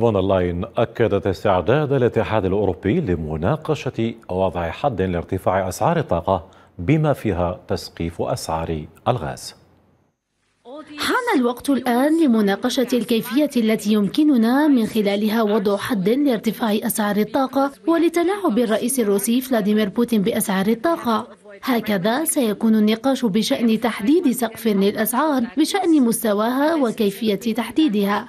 فون لاين أكدت استعداد الاتحاد الأوروبي لمناقشة وضع حد لارتفاع أسعار الطاقة بما فيها تسقيف أسعار الغاز حان الوقت الآن لمناقشة الكيفية التي يمكننا من خلالها وضع حد لارتفاع أسعار الطاقة ولتلاعب الرئيس الروسي فلاديمير بوتين بأسعار الطاقة هكذا سيكون النقاش بشأن تحديد سقف للأسعار بشأن مستواها وكيفية تحديدها